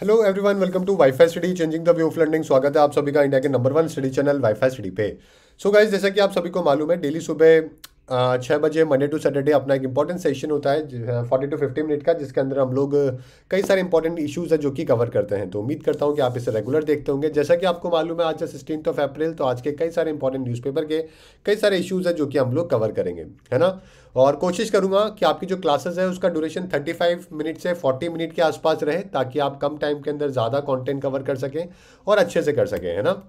hello everyone welcome to WiFi study changing the view of learning स्वागत है आप सभी का इंडिया के number one study channel WiFi study पे सो so गाइज जैसा कि आप सभी को मालूम है डेली सुबह छः बजे मंडे टू सैटरडे अपना एक इंपॉर्टेंट सेशन होता है फोर्टी टू फिफ्टी मिनट का जिसके अंदर हम लोग कई सारे इंपॉर्टेंट इश्यूज है जो कि कवर करते हैं तो उम्मीद करता हूँ कि आप इसे रेगुलर देखते होंगे जैसा कि आपको मालूम है आज है सिक्सटीन ऑफ अप्रैल तो आज के कई सारे इंपॉर्टेंट न्यूज़पेपर के कई सारे इशूज़ हैं जो कि हम लोग कवर करेंगे है ना और कोशिश करूँगा कि आपकी जो क्लासेस है उसका ड्यूरेशन थर्टी फाइव मिनट से फोर्टी मिनट के आसपास रहे ताकि आप कम टाइम के अंदर ज़्यादा कॉन्टेंट कवर कर सकें और अच्छे से कर सकें है ना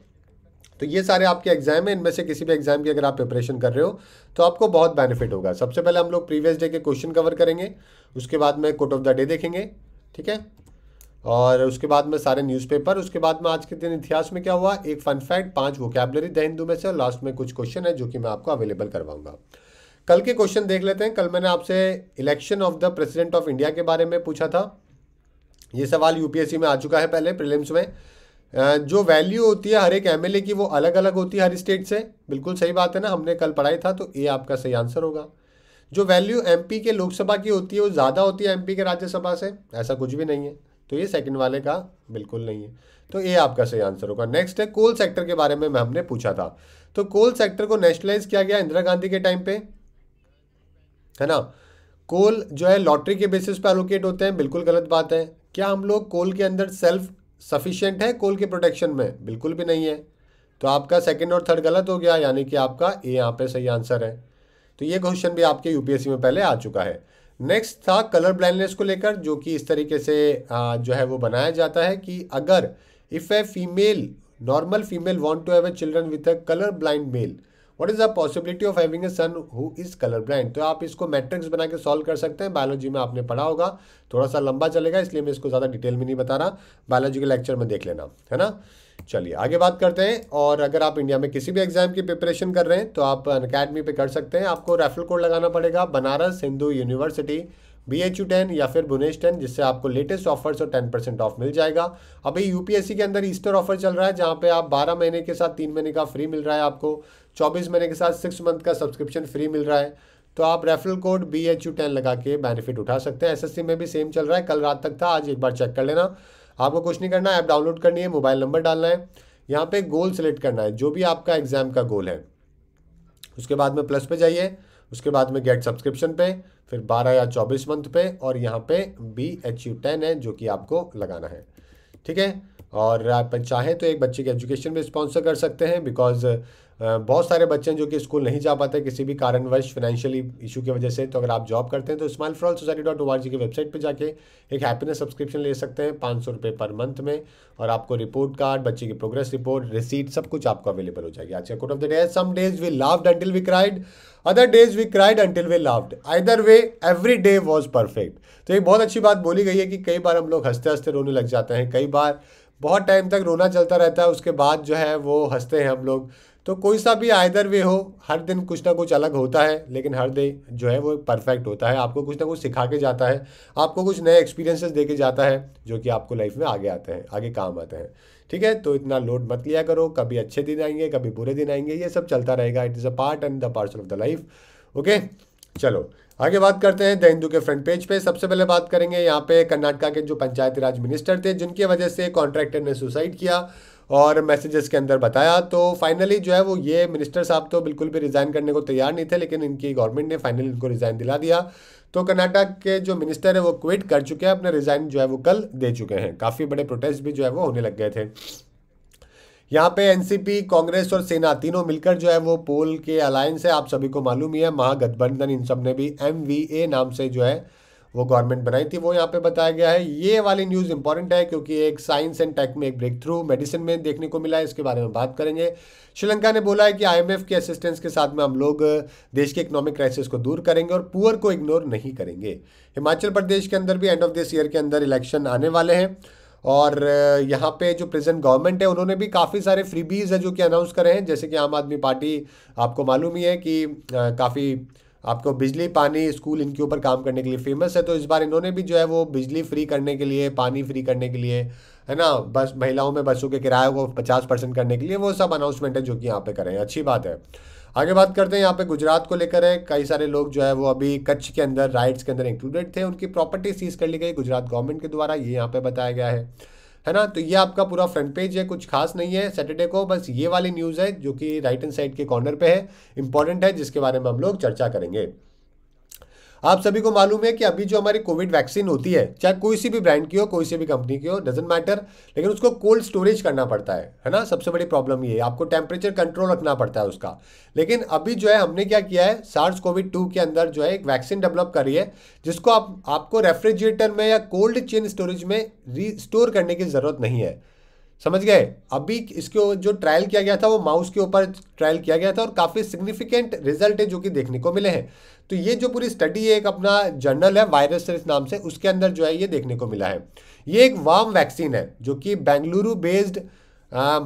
तो ये सारे आपके एग्जाम हैं इनमें से किसी भी एग्जाम की अगर आप प्रिपरेशन कर रहे हो तो आपको बहुत बेनिफिट होगा सबसे पहले हम लोग प्रीवियस डे के क्वेश्चन कवर करेंगे उसके बाद में कोट ऑफ द डे देखेंगे ठीक है और उसके बाद में सारे न्यूज़पेपर उसके बाद में आज के दिन इतिहास में क्या हुआ एक फन फैक्ट पांच वोकेबलरी द हिंदू में से और लास्ट में कुछ क्वेश्चन है जो कि मैं आपको अवेलेबल करवाऊंगा कल के क्वेश्चन देख लेते हैं कल मैंने आपसे election of the president of India के बारे में पूछा था ये सवाल यूपीएससी में आ चुका है पहले प्रिलिम्स में जो वैल्यू होती है हर एक एम की वो अलग अलग होती है हर स्टेट से बिल्कुल सही बात है ना हमने कल पढ़ाई था तो ये आपका सही आंसर होगा जो वैल्यू एम के लोकसभा की होती है वो ज़्यादा होती है एम के राज्यसभा से ऐसा कुछ भी नहीं है तो ये सेकंड वाले का बिल्कुल नहीं है तो ये आपका सही आंसर होगा नेक्स्ट है कोल सेक्टर के बारे में हमने पूछा था तो कोल सेक्टर को नेशनलाइज किया गया इंदिरा गांधी के टाइम पे है ना कोल जो है लॉटरी के बेसिस पर एलोकेट होते हैं बिल्कुल गलत बात है क्या हम लोग कोल के अंदर सेल्फ सफिशियंट है कोल के प्रोटेक्शन में बिल्कुल भी नहीं है तो आपका सेकंड और थर्ड गलत हो गया यानी कि आपका ए यहाँ पे सही आंसर है तो ये क्वेश्चन भी आपके यूपीएससी में पहले आ चुका है नेक्स्ट था कलर ब्लाइंडनेस को लेकर जो कि इस तरीके से आ, जो है वो बनाया जाता है कि अगर if a female normal female want to have a children with a colour blind male what is the possibility of having a son who is colour blind तो आप इसको मैट्रिक्स बना के सॉल्व कर सकते हैं बायोलॉजी में आपने पढ़ा होगा थोड़ा सा लंबा चलेगा इसलिए मैं इसको ज़्यादा डिटेल में नहीं बता रहा बायोलॉजी के लेक्चर में देख लेना है ना चलिए आगे बात करते हैं और अगर आप इंडिया में किसी भी एग्जाम की प्रिपरेशन कर रहे हैं तो आप अकेडमी पे कर सकते हैं आपको रेफरल कोड लगाना पड़ेगा Banaras Hindu university B H U ten या फिर बुनेश टेन जिससे आपको लेटेस्ट ऑफर्स और टेन परसेंट ऑफ मिल जाएगा अभी यूपीएससी के अंदर ईस्टर ऑफर चल रहा है जहाँ पे आप बारह महीने के साथ तीन महीने का फ्री मिल रहा है आपको चौबीस महीने के साथ सिक्स मंथ का सब्सक्रिप्शन फ्री मिल रहा है तो आप referral code B H U ten लगा के बेनिफिट उठा सकते हैं सी में भी सेम चल रहा है कल रात तक था आज एक बार चेक कर लेना आपको कुछ नहीं करना है ऐप डाउनलोड करनी है मोबाइल नंबर डालना है यहाँ पे गोल सेलेक्ट करना है जो भी आपका एग्जाम का गोल है उसके बाद में प्लस पे जाइए उसके बाद में गेट सब्सक्रिप्शन पे फिर 12 या 24 मंथ पे और यहाँ पे बी एच यू टेन है जो कि आपको लगाना है ठीक है और आप चाहें तो एक बच्चे की एजुकेशन भी स्पॉन्सर कर सकते हैं बिकॉज बहुत सारे बच्चे हैं जो कि स्कूल नहीं जा पाते किसी भी कारणवश फाइनेंशियली इशू की वजह से तो अगर आप जॉब करते हैं तो स्माइल फ्रॉल society dot O R G की वेबसाइट पर जाके एक हैप्पीनेस सब्सक्रिप्शन ले सकते हैं पाँच सौ रुपये पर मंथ में और आपको रिपोर्ट कार्ड बच्चे की प्रोग्रेस रिपोर्ट रिसीट सब कुछ आपको अवेलेबल हो जाएगी आज का quote of the day some days we love until we cried other days we cried until we loved either way every day was perfect तो एक बहुत अच्छी बात बोली गई है कि कई बार हम लोग हंसते हंसते रोने लग जाते हैं कई बार बहुत टाइम तक रोना चलता रहता है उसके बाद जो है वो हंसते हैं हम लोग तो कोई सा भी आयदर वे हो हर दिन कुछ ना कुछ अलग होता है लेकिन हर दिन जो है वो परफेक्ट होता है आपको कुछ ना कुछ सिखा के जाता है आपको कुछ नए एक्सपीरियंसेस दे के जाता है जो कि आपको लाइफ में आगे आते हैं आगे काम आते हैं ठीक है तो इतना लोड मत लिया करो कभी अच्छे दिन आएंगे कभी बुरे दिन आएंगे ये सब चलता रहेगा it is a part and the parcel of the life okay चलो आगे बात करते हैं द हिंदू के फ्रंट पेज पे सबसे पहले बात करेंगे यहाँ पे कर्नाटका के जो पंचायती राज मिनिस्टर थे जिनकी वजह से कॉन्ट्रैक्टर ने सुसाइड किया और मैसेजेस के अंदर बताया तो फाइनली जो है वो ये मिनिस्टर साहब तो बिल्कुल भी रिज़ाइन करने को तैयार नहीं थे लेकिन इनकी गवर्नमेंट ने फाइनली इनको रिज़ाइन दिला दिया तो कर्नाटक के जो मिनिस्टर है वो क्विट कर चुके हैं अपने रिज़ाइन जो है वो कल दे चुके हैं काफ़ी बड़े प्रोटेस्ट भी जो है वो होने लग गए थे यहाँ पे एनसीपी कांग्रेस और सेना तीनों मिलकर जो है वो पोल के अलायंस है आप सभी को मालूम ही है महागठबंधन इन सब ने भी एम नाम से जो है वो गवर्नमेंट बनाई थी वो यहाँ पे बताया गया है ये वाली न्यूज़ इंपॉर्टेंट है क्योंकि एक साइंस एंड टेक में एक ब्रेक थ्रू मेडिसिन में देखने को मिला है इसके बारे में बात करेंगे श्रीलंका ने बोला है कि आईएमएफ के असिस्टेंस के साथ में हम लोग देश के इकोनॉमिक क्राइसिस को दूर करेंगे और पुअर को इग्नोर नहीं करेंगे हिमाचल प्रदेश के अंदर भी एंड ऑफ दिस ईयर के अंदर इलेक्शन आने वाले हैं और यहाँ पे जो प्रेजेंट गवर्नमेंट है उन्होंने भी काफ़ी सारे फ्रीबीज़ है जो कि अनाउंस करे हैं जैसे कि आम आदमी पार्टी आपको मालूम ही है कि काफ़ी आपको बिजली पानी स्कूल इनके ऊपर काम करने के लिए फेमस है तो इस बार इन्होंने भी जो है वो बिजली फ्री करने के लिए पानी फ्री करने के लिए है ना बस महिलाओं में बसों के किराए को पचास परसेंट करने के लिए वो सब अनाउंसमेंट है जो कि यहाँ पे करें अच्छी बात है आगे बात करते हैं यहाँ पे गुजरात को लेकर है कई सारे लोग जो है वो अभी कच्छ के अंदर राइड्स के अंदर इंक्लूडेड थे उनकी प्रॉपर्टी सीज कर ली गई गुजरात गवर्नमेंट के द्वारा ये यहाँ पे बताया गया है है ना तो ये आपका पूरा फ्रंट पेज है कुछ खास नहीं है सैटरडे को बस ये वाली न्यूज़ है जो कि राइट एंड साइड के कॉर्नर पे है इंपॉर्टेंट है जिसके बारे में हम लोग चर्चा करेंगे आप सभी को मालूम है कि अभी जो हमारी कोविड वैक्सीन होती है चाहे कोई सी भी ब्रांड की हो कोई सी भी कंपनी की हो डजेंट मैटर लेकिन उसको कोल्ड स्टोरेज करना पड़ता है है ना सबसे बड़ी प्रॉब्लम ये है आपको टेम्परेचर कंट्रोल रखना पड़ता है उसका लेकिन अभी जो है हमने क्या किया है सार्स कोविड टू के अंदर जो है एक वैक्सीन डेवलप करी है जिसको आप आपको रेफ्रिजरेटर में या कोल्ड चेन स्टोरेज में रिस्टोर करने की ज़रूरत नहीं है समझ गए अभी इसके जो ट्रायल किया गया था वो माउस के ऊपर ट्रायल किया गया था और काफ़ी सिग्निफिकेंट रिजल्ट है जो कि देखने को मिले हैं तो ये जो पूरी स्टडी एक अपना जर्नल है वायरस नाम से उसके अंदर जो है ये देखने को मिला है ये एक वार्म वैक्सीन है जो कि Bengaluru based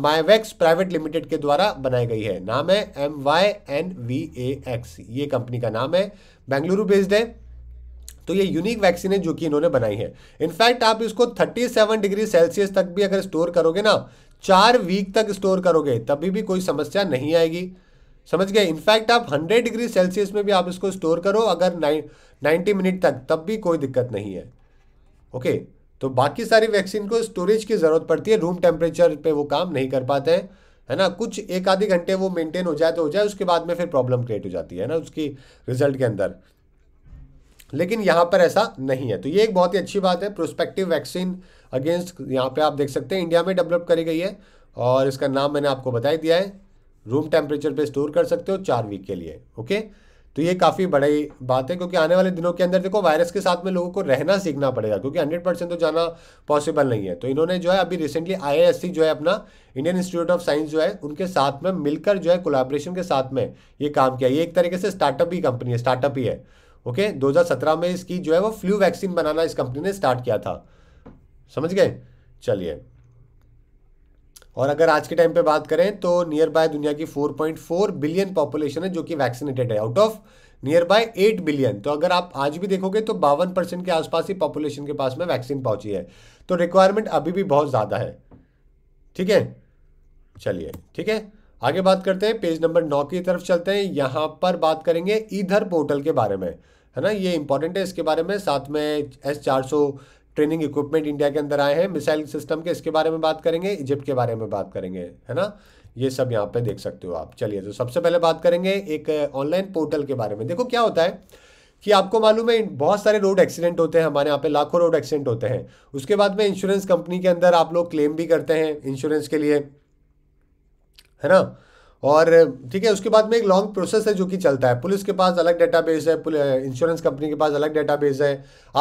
Mynvax private limited के द्वारा बनाई गई है नाम है M Y N V A X ये कंपनी का नाम है बेंगलुरु बेस्ड है तो ये यूनिक वैक्सीन है जो कि इन्होंने बनाई है इनफैक्ट आप इसको 37 डिग्री सेल्सियस तक भी अगर स्टोर करोगे ना चार वीक तक स्टोर करोगे तभी भी कोई समस्या नहीं आएगी समझ गए इनफैक्ट आप 100 डिग्री सेल्सियस में भी आप इसको स्टोर करो अगर नाइन्टी मिनट तक तब भी कोई दिक्कत नहीं है ओके तो बाकी सारी वैक्सीन को स्टोरेज की ज़रूरत पड़ती है रूम टेम्परेचर पे वो काम नहीं कर पाते हैं है ना कुछ एक आधे घंटे वो मेंटेन हो जाए तो हो जाए उसके बाद में फिर प्रॉब्लम क्रिएट हो जाती है ना उसकी रिजल्ट के अंदर लेकिन यहाँ पर ऐसा नहीं है तो ये एक बहुत ही अच्छी बात है प्रोस्पेक्टिव वैक्सीन अगेंस्ट यहाँ पे आप देख सकते हैं इंडिया में डेवलप करी गई है और इसका नाम मैंने आपको बताई दिया है रूम टेम्परेचर पे स्टोर कर सकते हो चार वीक के लिए ओके तो ये काफ़ी बड़ी बात है क्योंकि आने वाले दिनों के अंदर देखो वायरस के साथ में लोगों को रहना सीखना पड़ेगा क्योंकि हंड्रेड परसेंट तो जाना पॉसिबल नहीं है तो इन्होंने जो है अभी रिसेंटली आई जो है अपना इंडियन इंस्टीट्यूट ऑफ साइंस जो है उनके साथ में मिलकर जो है कोलाब्रेशन के साथ में ये काम किया ये एक तरीके से स्टार्टअप ही कंपनी है स्टार्टअप ही है ओके दो में इसकी जो है वो फ्लू वैक्सीन बनाना इस कंपनी ने स्टार्ट किया था समझ गए चलिए और अगर आज के टाइम पे बात करें तो नियर बाय दुनिया की 4.4 बिलियन पॉपुलेशन है जो कि वैक्सीनेटेड है out of nearby 8 billion तो अगर आप आज भी देखोगे तो बावन परसेंट के आसपास ही पॉपुलेशन के पास में वैक्सीन पहुंची है तो रिक्वायरमेंट अभी भी बहुत ज़्यादा है ठीक है चलिए ठीक है आगे बात करते हैं पेज नंबर नौ की तरफ चलते हैं यहां पर बात करेंगे इधर पोर्टल के बारे में है ना ये इंपॉर्टेंट है इसके बारे में साथ में एस चार सौ ट्रेनिंग इक्विपमेंट इंडिया के अंदर आए हैं मिसाइल सिस्टम के इसके बारे में बात करेंगे इजिप्ट के बारे में बात करेंगे है ना ये सब यहाँ पे देख सकते हो आप चलिए तो सबसे पहले बात करेंगे एक ऑनलाइन पोर्टल के बारे में देखो क्या होता है कि आपको मालूम है बहुत सारे रोड एक्सीडेंट होते हैं हमारे यहाँ पे लाखों रोड एक्सीडेंट होते हैं उसके बाद में इंश्योरेंस कंपनी के अंदर आप लोग क्लेम भी करते हैं इंश्योरेंस के लिए है ना और ठीक है उसके बाद में एक लॉन्ग प्रोसेस है जो कि चलता है पुलिस के पास अलग डेटाबेस है इंश्योरेंस कंपनी के पास अलग डेटाबेस है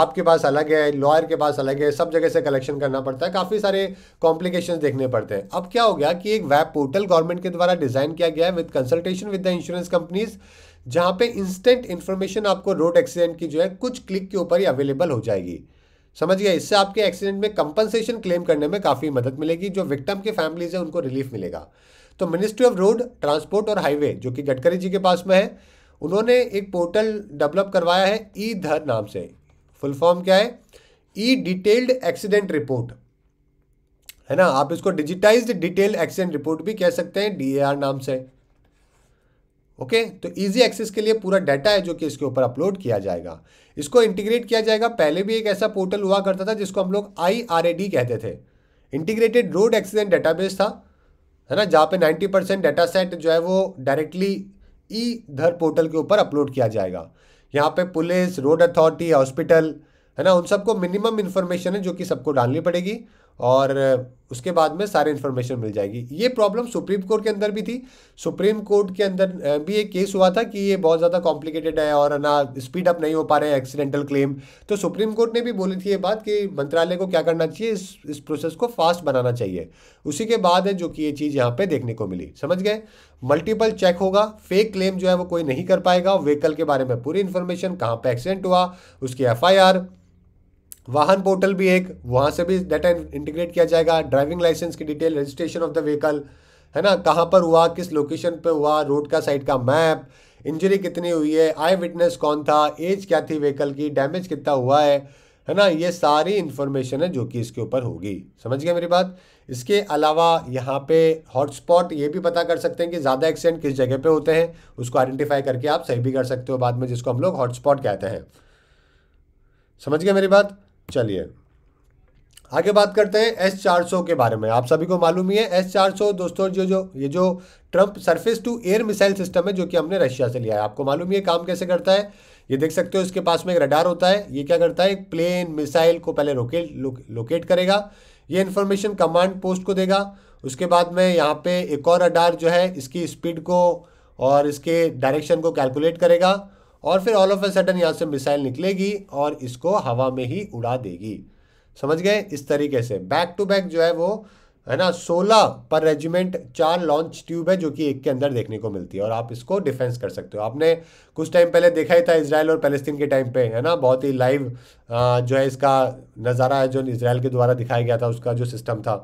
आपके पास अलग है लॉयर के पास अलग है सब जगह से कलेक्शन करना पड़ता है काफ़ी सारे कॉम्प्लिकेशन देखने पड़ते हैं अब क्या हो गया कि एक वेब पोर्टल गवर्नमेंट के द्वारा डिज़ाइन किया गया है with consultation with the insurance companies जहाँ पे इंस्टेंट इन्फॉर्मेशन आपको रोड एक्सीडेंट की जो है कुछ क्लिक के ऊपर ही अवेलेबल हो जाएगी समझ गया इससे आपके एक्सीडेंट में कंपनसेशन क्लेम करने में काफ़ी मदद मिलेगी जो विक्टम के फैमिलीज है उनको रिलीफ मिलेगा तो मिनिस्ट्री ऑफ रोड ट्रांसपोर्ट और हाईवे जो कि गडकरी जी के पास में है उन्होंने एक पोर्टल डेवलप करवाया है ई धर नाम से फुल फॉर्म क्या है ई डिटेल्ड एक्सीडेंट रिपोर्ट है ना आप इसको डिजिटाइज डिटेल एक्सीडेंट रिपोर्ट भी कह सकते हैं डी नाम से ओके okay, तो इजी एक्सेस के लिए पूरा डाटा है जो कि इसके ऊपर अपलोड किया जाएगा इसको इंटीग्रेट किया जाएगा पहले भी एक ऐसा पोर्टल हुआ करता था जिसको हम लोग आई कहते थे इंटीग्रेटेड रोड एक्सीडेंट डेटाबेस था है ना जहाँ पे 90 परसेंट डाटा सेट जो है वो डायरेक्टली ई धर पोर्टल के ऊपर अपलोड किया जाएगा यहाँ पे पुलिस रोड अथॉरिटी हॉस्पिटल है ना उन सबको मिनिमम इन्फॉर्मेशन है जो कि सबको डालनी पड़ेगी और उसके बाद में सारी इन्फॉर्मेशन मिल जाएगी ये प्रॉब्लम सुप्रीम कोर्ट के अंदर भी थी सुप्रीम कोर्ट के अंदर भी एक केस हुआ था कि ये बहुत ज़्यादा कॉम्प्लिकेटेड है और ना स्पीड अप नहीं हो पा रहे हैं एक्सीडेंटल क्लेम तो सुप्रीम कोर्ट ने भी बोली थी ये बात कि मंत्रालय को क्या करना चाहिए इस इस प्रोसेस को फास्ट बनाना चाहिए उसी के बाद है जो कि ये चीज़ यहाँ पर देखने को मिली समझ गए मल्टीपल चेक होगा फेक क्लेम जो है वो कोई नहीं कर पाएगा व्हीकल के बारे में पूरी इन्फॉर्मेशन कहाँ पर एक्सीडेंट हुआ उसकी एफ वाहन पोर्टल भी एक वहाँ से भी डाटा इंटीग्रेट किया जाएगा ड्राइविंग लाइसेंस की detail registration of the vehicle है ना कहाँ पर हुआ किस लोकेशन पे हुआ रोड का साइड का मैप इंजरी कितनी हुई है आई विटनेस कौन था एज क्या थी व्हीकल की डैमेज कितना हुआ है है ना ये सारी इन्फॉर्मेशन है जो कि इसके ऊपर होगी समझ गए मेरी बात इसके अलावा यहाँ पे हॉटस्पॉट ये भी पता कर सकते हैं कि ज़्यादा एक्सीडेंट किस जगह पे होते हैं उसको आइडेंटिफाई करके आप सही भी कर सकते हो बाद में जिसको हम लोग हॉटस्पॉट कहते हैं समझ गए मेरी बात चलिए आगे बात करते हैं एस चार सौ के बारे में आप सभी को मालूम ही है एस चार सौ दोस्तों जो जो ये जो Triumf surface to air missile system है जो कि हमने रशिया से लिया है आपको मालूम है काम कैसे करता है ये देख सकते हो इसके पास में एक रडार होता है ये क्या करता है एक प्लेन मिसाइल को पहले रोके लो, लोकेट करेगा ये इन्फॉर्मेशन कमांड पोस्ट को देगा उसके बाद में यहाँ पे एक और रडार जो है इसकी स्पीड को और इसके डायरेक्शन को कैलकुलेट करेगा और फिर ऑल ऑफ ए सडन यहाँ से मिसाइल निकलेगी और इसको हवा में ही उड़ा देगी समझ गए इस तरीके से बैक टू बैक जो है वो है ना सोलह पर रेजिमेंट चार लॉन्च ट्यूब है जो कि एक के अंदर देखने को मिलती है और आप इसको डिफेंस कर सकते हो आपने कुछ टाइम पहले देखा ही था इसराइल और पैलेस्तीन के टाइम पे है ना बहुत ही लाइव जो है इसका नज़ारा है जो इसराइल के द्वारा दिखाया गया था उसका जो सिस्टम था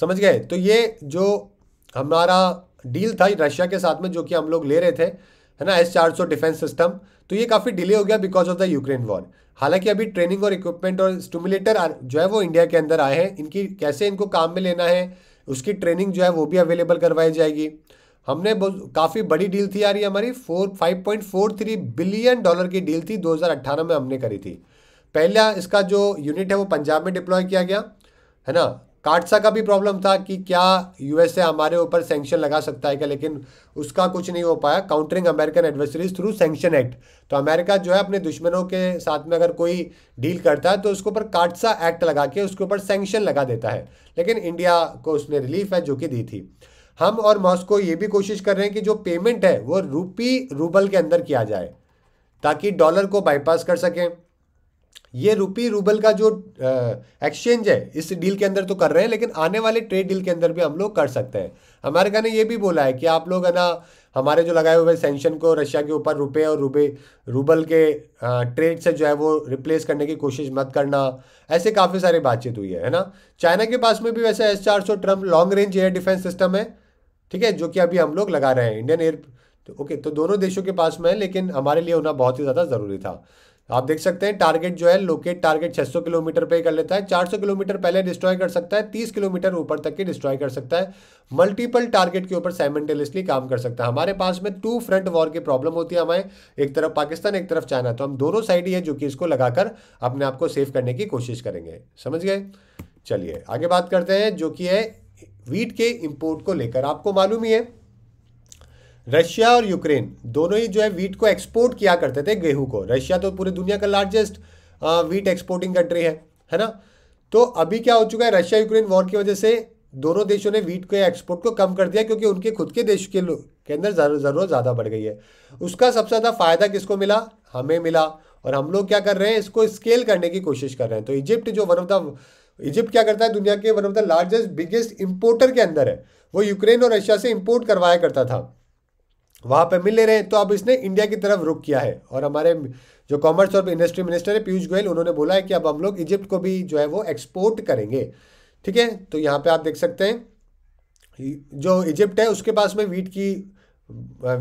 समझ गए तो ये जो हमारा डील था रशिया के साथ में जो कि हम लोग ले रहे थे है ना एस चार सौ डिफेंस सिस्टम तो ये काफ़ी डिले हो गया because of the Ukraine war हालांकि अभी ट्रेनिंग और इक्विपमेंट और स्टूमुलेटर जो है वो इंडिया के अंदर आए हैं इनकी कैसे इनको काम में लेना है उसकी ट्रेनिंग जो है वो भी अवेलेबल करवाई जाएगी हमने काफ़ी बड़ी डील थी यार ये हमारी four five point four three billion dollar की डील थी दो हजार अट्ठारह में हमने करी थी पहला इसका जो यूनिट है वो पंजाब में डिप्लॉय किया गया है ना काटसा का भी प्रॉब्लम था कि क्या यूएसए हमारे ऊपर सेंक्शन लगा सकता है क्या लेकिन उसका कुछ नहीं हो पाया countering American adversaries through sanction act तो अमेरिका जो है अपने दुश्मनों के साथ में अगर कोई डील करता है तो उसके ऊपर काटसा एक्ट लगा के उसके ऊपर सेंक्शन लगा देता है लेकिन इंडिया को उसने रिलीफ है जो कि दी थी हम और मॉस्को ये भी कोशिश कर रहे हैं कि जो पेमेंट है वो रूपी रूबल के अंदर किया जाए ताकि डॉलर को बाईपास कर सकें ये रुपी रूबल का जो एक्सचेंज है इस डील के अंदर तो कर रहे हैं लेकिन आने वाले ट्रेड डील के अंदर भी हम लोग कर सकते हैं अमेरिका ने ये भी बोला है कि आप लोग है ना हमारे जो लगाए हुए सेंशन को रशिया के ऊपर रुपए और रुपए रूबल के ट्रेड से जो है वो रिप्लेस करने की कोशिश मत करना ऐसे काफ़ी सारी बातचीत हुई है है ना चाइना के पास में भी वैसे एस चार सौ Triumf long range air defence system है ठीक है जो कि अभी हम लोग लगा रहे हैं इंडियन एयर तो ओके तो दोनों देशों के पास में है लेकिन हमारे लिए होना बहुत ही ज़्यादा ज़रूरी था आप देख सकते हैं टारगेट जो है लोकेट टारगेट 600 किलोमीटर पे कर लेता है 400 किलोमीटर पहले डिस्ट्रॉय कर सकता है 30 किलोमीटर ऊपर तक के डिस्ट्रॉय कर सकता है मल्टीपल टारगेट के ऊपर साइमेंटेनियसली काम कर सकता है हमारे पास में टू फ्रंट वॉर की प्रॉब्लम होती है हमारे एक तरफ पाकिस्तान एक तरफ चाइना तो हम दोनों साइड ही है जो कि इसको लगाकर अपने आप को सेव करने की कोशिश करेंगे समझ गए चलिए आगे बात करते हैं जो कि है वीट के इम्पोर्ट को लेकर आपको मालूम ही है रशिया और यूक्रेन दोनों ही जो है वीट को एक्सपोर्ट किया करते थे गेहूं को रशिया तो पूरी दुनिया का लार्जेस्ट वीट एक्सपोर्टिंग कंट्री है है ना तो अभी क्या हो चुका है रशिया यूक्रेन वॉर की वजह से दोनों देशों ने वीट के एक्सपोर्ट को कम कर दिया क्योंकि उनके खुद के देश के के अंदर ज़रूरत ज़्यादा बढ़ गई है उसका सबसे ज़्यादा फ़ायदा किसको मिला हमें मिला और हम लोग क्या कर रहे हैं इसको स्केल करने की कोशिश कर रहे हैं तो इजिप्ट जो वन ऑफ द इजिप्ट क्या करता है दुनिया के one of the largest biggest importer के अंदर है वो यूक्रेन और रशिया से इम्पोर्ट करवाया करता था वहाँ पर मिल ले रहे हैं तो अब इसने इंडिया की तरफ रुख किया है और हमारे जो कॉमर्स और इंडस्ट्री मिनिस्टर है पीयूष गोयल उन्होंने बोला है कि अब हम लोग इजिप्ट को भी जो है वो एक्सपोर्ट करेंगे ठीक है तो यहाँ पे आप देख सकते हैं जो इजिप्ट है उसके पास में वीट की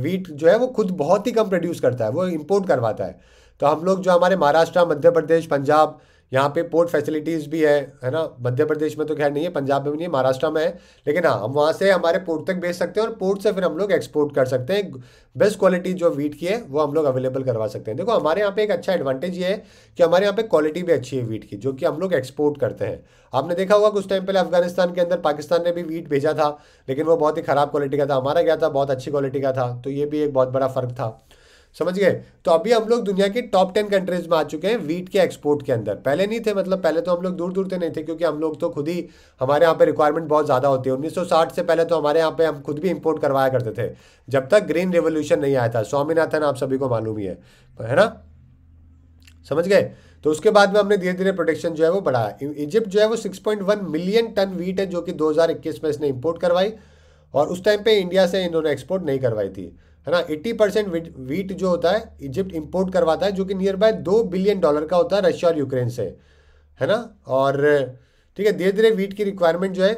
वीट जो है वो खुद बहुत ही कम प्रोड्यूस करता है वो इम्पोर्ट करवाता है तो हम लोग जो हमारे महाराष्ट्र मध्य प्रदेश पंजाब यहाँ पे पोर्ट फैसिलिटीज़ भी है है ना मध्य प्रदेश में तो खैर नहीं है पंजाब में भी नहीं है महाराष्ट्र में है लेकिन हाँ हम वहाँ से हमारे पोर्ट तक बेच सकते हैं और पोर्ट से फिर हम लोग एक्सपोर्ट कर सकते हैं बेस्ट क्वालिटी जो वीट की है वो हम लोग अवेलेबल करवा सकते हैं देखो हमारे यहाँ पे एक अच्छा एडवांटेज ये है कि हमारे यहाँ पे क्वालिटी भी अच्छी है वीट की जो कि हम लोग एक्सपोर्ट करते हैं आपने देखा होगा कुछ टाइम पहले अफगानिस्तान के अंदर पाकिस्तान ने भी वीट भेजा था लेकिन वो बहुत ही ख़राब क्वालिटी का था हमारा क्या था बहुत अच्छी क्वालिटी का था तो ये भी एक बहुत बड़ा फ़र्क था समझ गए तो अभी हम लोग दुनिया की टॉप टेन कंट्रीज में आ चुके हैं वीट के एक्सपोर्ट के अंदर पहले नहीं थे मतलब पहले तो हम लोग दूर दूर से नहीं थे क्योंकि हम लोग तो खुद ही हमारे यहाँ पे रिक्वायरमेंट बहुत ज़्यादा होती है उन्नीस से पहले तो हमारे यहाँ पे हम खुद भी इम्पोर्ट करवाया करते थे जब तक ग्रीन रेवोल्यूशन नहीं आया था स्वामीनाथन आप सभी को मालूम ही है है ना समझ गए तो उसके बाद में हमने धीरे धीरे प्रोडक्शन जो है वो बढ़ाया इजिप्ट जो है वो 6.1 मिलियन टन वीट है जो कि 2021 में इसने इंपोर्ट करवाई और उस टाइम पे इंडिया से इन्होंने एक्सपोर्ट नहीं करवाई थी है ना 80 परसेंट वीट जो होता है इजिप्ट इंपोर्ट करवाता है जो कि नियर बाय दो बिलियन डॉलर का होता है रशिया और यूक्रेन से है ना और ठीक है धीरे धीरे वीट की रिक्वायरमेंट जो है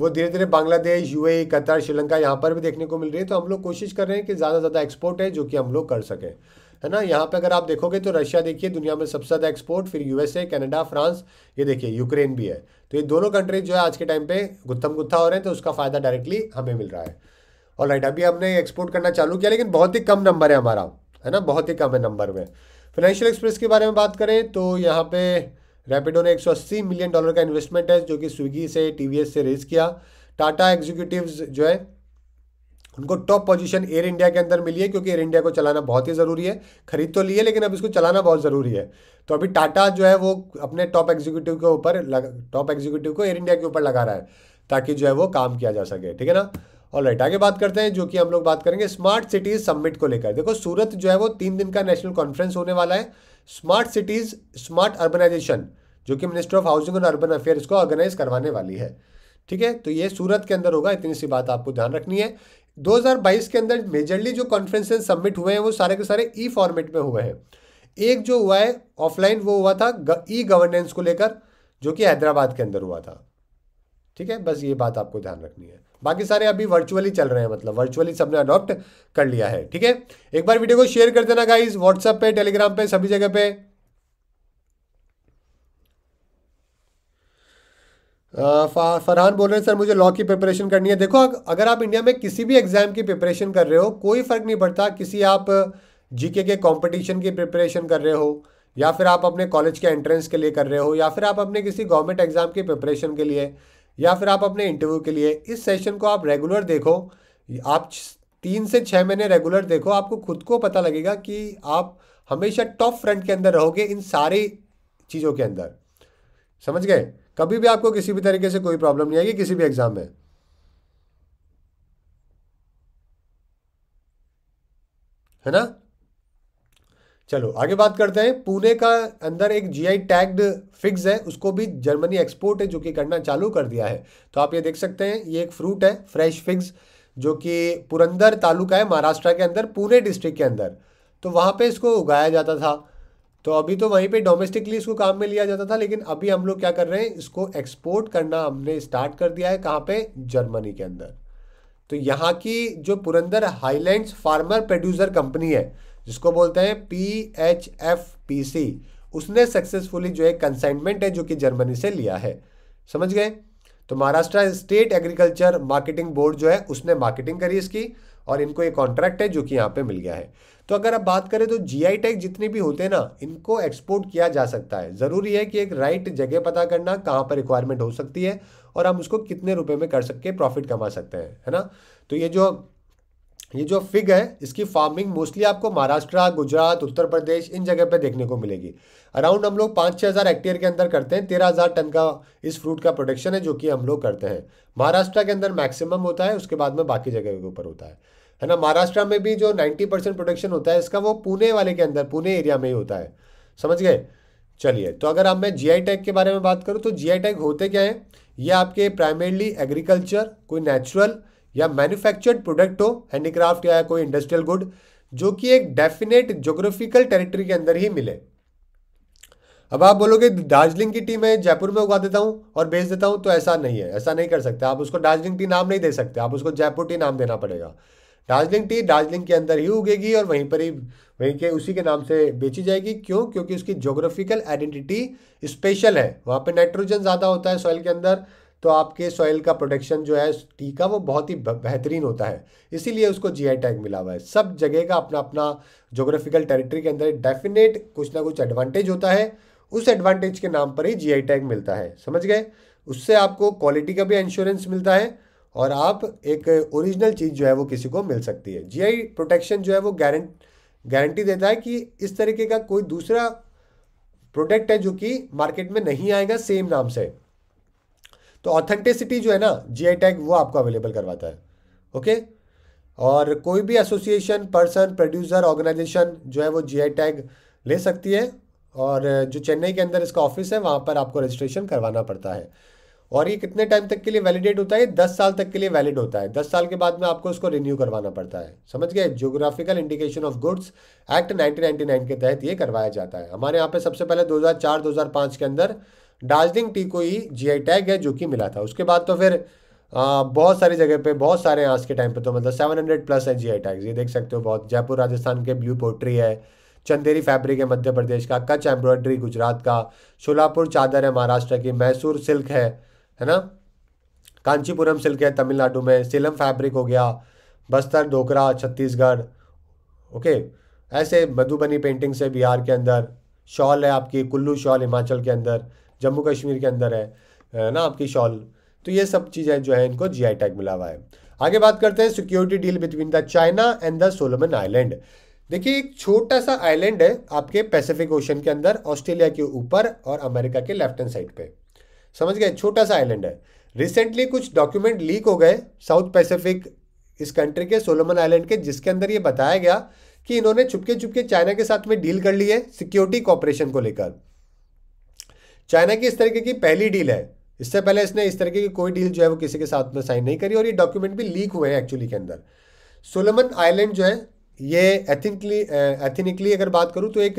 वो धीरे धीरे Bangladesh U e, Qatar Sri Lanka यहाँ पर भी देखने को मिल रही है तो हम लोग कोशिश कर रहे हैं कि ज़्यादा से ज़्यादा एक्सपोर्ट है जो कि हम लोग कर सकें है ना यहाँ पे अगर आप देखोगे तो रशिया देखिए दुनिया में सबसे ज़्यादा एक्सपोर्ट फिर यूएसए कनाडा फ्रांस ये देखिए यूक्रेन भी है तो ये दोनों कंट्रीज जो है आज के टाइम पे गुत्थम गुत्था हो रहे हैं तो उसका फ़ायदा डायरेक्टली हमें मिल रहा है और राइट अभी हमने एक्सपोर्ट करना चालू किया लेकिन बहुत ही कम नंबर है हमारा है ना बहुत ही कम है नंबर में फाइनेंशियल एक्सप्रेस के बारे में बात करें तो यहाँ पे रैपिडो ने 180 मिलियन डॉलर का इन्वेस्टमेंट है जो कि स्विगी से टी से रेज किया टाटा एग्जीक्यूटिव जो है उनको टॉप पोजीशन एयर इंडिया के अंदर मिली है क्योंकि एयर इंडिया को चलाना बहुत ही ज़रूरी है खरीद तो ली है लेकिन अब इसको चलाना बहुत ज़रूरी है तो अभी टाटा जो है वो अपने टॉप एग्जीक्यूटिव के ऊपर टॉप एग्जीक्यूटिव को एयर इंडिया के ऊपर लगा रहा है ताकि जो है वो काम किया जा सके ठीक है ना और राइट आगे बात करते हैं जो कि हम लोग बात करेंगे स्मार्ट सिटीज़ समिट को लेकर देखो सूरत जो है वो तीन दिन का नेशनल कॉन्फ्रेंस होने वाला है स्मार्ट सिटीज़ स्मार्ट अर्बनाइजेशन जो कि मिनिस्टर ऑफ हाउसिंग और अर्बन अफेयर्स को ऑर्गेनाइज करवाने वाली है ठीक है तो ये सूरत के अंदर होगा इतनी सी बात आपको ध्यान रखनी है 2022 के अंदर मेजरली जो कॉन्फ्रेंसेज सबमिट हुए हैं वो सारे के सारे ई फॉर्मेट में हुए हैं एक जो हुआ है ऑफलाइन वो हुआ था ई गवर्नेंस को लेकर जो कि हैदराबाद के अंदर हुआ था ठीक है बस ये बात आपको ध्यान रखनी है बाकी सारे अभी वर्चुअली चल रहे हैं मतलब वर्चुअली सबने अडॉप्ट कर लिया है ठीक है एक बार वीडियो को शेयर कर देना गाइज व्हाट्सएप पे टेलीग्राम पे सभी जगह पे फरहान बोल रहे हैं सर मुझे लॉ की प्रिपरेशन करनी है देखो अगर आप इंडिया में किसी भी एग्ज़ाम की प्रिपरेशन कर रहे हो कोई फ़र्क नहीं पड़ता किसी आप जीके के कंपटीशन की प्रिपरेशन कर रहे हो या फिर आप अपने कॉलेज के एंट्रेंस के लिए कर रहे हो या फिर आप अपने किसी गवर्नमेंट एग्ज़ाम की प्रिपरेशन के लिए या फिर आप अपने इंटरव्यू के लिए इस सेशन को आप रेगुलर देखो आप तीन से छः महीने रेगुलर देखो आपको खुद को पता लगेगा कि आप हमेशा टॉप फ्रंट के अंदर रहोगे इन सारी चीज़ों के अंदर समझ गए कभी भी आपको किसी भी तरीके से कोई प्रॉब्लम नहीं आएगी किसी भी एग्ज़ाम में है ना चलो आगे बात करते हैं पुणे का अंदर एक जीआई टैग्ड फिग्स है उसको भी जर्मनी एक्सपोर्ट है जो कि करना चालू कर दिया है तो आप ये देख सकते हैं ये एक फ्रूट है फ्रेश फिग्स जो कि पुरंदर तालुका है महाराष्ट्र के अंदर पुणे डिस्ट्रिक्ट के अंदर तो वहाँ पे इसको उगाया जाता था तो अभी तो वहीं पे डोमेस्टिकली इसको काम में लिया जाता था लेकिन अभी हम लोग क्या कर रहे हैं इसको एक्सपोर्ट करना हमने स्टार्ट कर दिया है कहाँ पे जर्मनी के अंदर तो यहाँ की जो Purandar highlands farmer producer company है जिसको बोलते हैं P H F P C उसने सक्सेसफुली जो है कंसाइनमेंट है जो कि जर्मनी से लिया है समझ गए तो Maharashtra state agriculture marketing board जो है उसने मार्केटिंग करी इसकी और इनको ये कॉन्ट्रैक्ट है जो कि यहाँ पे मिल गया है तो अगर आप बात करें तो जीआई टैग जितने भी होते हैं ना इनको एक्सपोर्ट किया जा सकता है ज़रूरी है कि एक राइट जगह पता करना कहाँ पर रिक्वायरमेंट हो सकती है और हम उसको कितने रुपए में कर सकते प्रॉफिट कमा सकते हैं है ना तो ये जो ये जो फिग है इसकी फार्मिंग मोस्टली आपको महाराष्ट्र गुजरात उत्तर प्रदेश इन जगह पे देखने को मिलेगी अराउंड हम लोग पाँच छः हज़ार हेक्टेयर के अंदर करते हैं तेरह हज़ार टन का इस फ्रूट का प्रोडक्शन है जो कि हम लोग करते हैं महाराष्ट्र के अंदर मैक्सिमम होता है उसके बाद में बाकी जगह के ऊपर होता है है ना महाराष्ट्र में भी जो नाइन्टी परसेंट प्रोडक्शन होता है इसका वो पुणे वाले के अंदर पुणे एरिया में ही होता है समझ गए चलिए तो अगर आप मैं जी टैग के बारे में बात करूँ तो जी टैग होते क्या है ये आपके प्राइमरली एग्रीकल्चर कोई नेचुरल या मैन्युफैक्चर्ड प्रोडक्ट हो हैंडीक्राफ्ट या कोई इंडस्ट्रियल गुड जो कि एक डेफिनेट जोग्राफिकल टेरिटरी के अंदर ही मिले अब आप बोलोगे दार्जिलिंग की टी मैं जयपुर में उगा देता हूँ और बेच देता हूँ तो ऐसा नहीं है ऐसा नहीं कर सकते आप उसको दार्जिलिंग टी नाम नहीं दे सकते आप उसको जयपुर टी नाम देना पड़ेगा दार्जिलिंग टी दार्जिलिंग के अंदर ही उगेगी और वहीं पर ही वहीं के उसी के नाम से बेची जाएगी क्यों क्योंकि उसकी जोग्राफिकल आइडेंटिटी स्पेशल है वहाँ पर नाइट्रोजन ज़्यादा होता है सॉइल के अंदर तो आपके सॉइल का प्रोटेक्शन जो है टी का वो बहुत ही बेहतरीन होता है इसीलिए उसको जी आई टैग मिला हुआ है सब जगह का अपना अपना जोग्राफिकल टेरिटरी के अंदर डेफिनेट कुछ ना कुछ एडवांटेज होता है उस एडवांटेज के नाम पर ही जी आई टैग मिलता है समझ गए उससे आपको क्वालिटी का भी इंश्योरेंस मिलता है और आप एक ओरिजिनल चीज़ जो है वो किसी को मिल सकती है जी प्रोटेक्शन जो है वो गारंट गारंटी देता है कि इस तरीके का कोई दूसरा प्रोडक्ट है जो कि मार्केट में नहीं आएगा सेम नाम से तो ऑथेंटिसिटी जो है ना जी आई टैग वो आपको अवेलेबल करवाता है ओके और कोई भी एसोसिएशन पर्सन प्रोड्यूसर ऑर्गेनाइजेशन जो है वो जी टैग ले सकती है और जो चेन्नई के अंदर इसका ऑफिस है वहाँ पर आपको रजिस्ट्रेशन करवाना पड़ता है और ये कितने टाइम तक के लिए वैलिडेट होता है दस साल तक के लिए वैलिड होता है दस साल के बाद में आपको उसको रिन्यू करवाना पड़ता है समझ गए geographical indication of goods act 1999 के तहत ये करवाया जाता है हमारे यहाँ पे सबसे पहले 2004-2005 के अंदर दार्जिलिंग टी को ही जीआई टैग है जो कि मिला था उसके बाद तो फिर आ, बहुत सारी जगह पे बहुत सारे हैं आज के टाइम पे तो मतलब 700 प्लस है जीआई टैग ये देख सकते हो बहुत जयपुर राजस्थान के ब्लू पोट्री है चंदेरी फैब्रिक है मध्य प्रदेश का कच्छ एम्ब्रॉयड्री गुजरात का सोलापुर चादर है महाराष्ट्र की मैसूर सिल्क है है ना कांचीपुरम सिल्क है तमिलनाडु में सिलम फैब्रिक हो गया बस्तर डोकरा छत्तीसगढ़ ओके ऐसे मधुबनी पेंटिंग्स है बिहार के अंदर शॉल है आपकी कुल्लू शॉल हिमाचल के अंदर जम्मू कश्मीर के अंदर है ना आपकी शॉल तो ये सब चीज़ें जो है इनको जीआई टैग मिला हुआ है आगे बात करते हैं security deal between the China and the Solomon island देखिए एक छोटा सा आइलैंड है आपके पैसिफिक ओशन के अंदर ऑस्ट्रेलिया के ऊपर और अमेरिका के लेफ्ट हैंड साइड पे समझ गए छोटा सा आइलैंड है रिसेंटली कुछ डॉक्यूमेंट लीक हो गए साउथ पैसिफिक इस कंट्री के सोलोमन आइलैंड के जिसके अंदर ये बताया गया कि इन्होंने चुपके चुपके चाइना के साथ में डील कर ली है सिक्योरिटी कॉपरेशन को लेकर चाइना की इस तरीके की पहली डील है इससे पहले इसने इस तरीके की कोई डील जो है वो किसी के साथ में साइन नहीं करी और ये डॉक्यूमेंट भी लीक हुए हैं एक्चुअली के अंदर सोलमन आइलैंड जो है ये एथिनिकली एथिनिकली अगर बात करूँ तो एक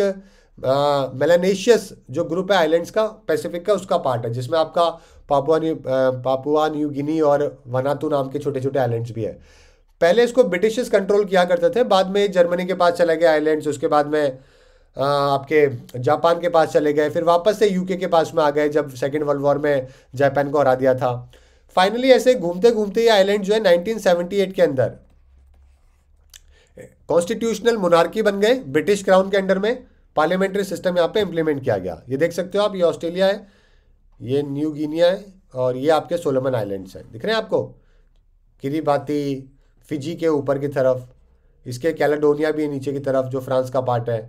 मेलानेशियस जो ग्रुप है आइलैंड्स का पैसिफिक का उसका पार्ट है जिसमें आपका Papua New Papua New Guinea और वनातू नाम के छोटे छोटे आइलैंड्स भी है पहले इसको ब्रिटिशर्स कंट्रोल किया करते थे बाद में जर्मनी के पास चला गया आइलैंड्स उसके बाद में आपके जापान के पास चले गए फिर वापस से यूके के पास में आ गए जब सेकेंड वर्ल्ड वॉर में जापान को हरा दिया था फाइनली ऐसे घूमते घूमते ये आइलैंड जो है 1978 के अंदर कॉन्स्टिट्यूशनल मोनार्की बन गए ब्रिटिश क्राउन के अंडर में पार्लियामेंट्री सिस्टम यहाँ पे इंप्लीमेंट किया गया ये देख सकते हो आप ये ऑस्ट्रेलिया है ये न्यू गिनिया है और ये आपके सोलमन आइलैंड्स हैं दिख रहे हैं आपको किरीबाती फिजी के ऊपर की तरफ इसके कैलेडोनिया भी नीचे की तरफ जो फ्रांस का पार्ट है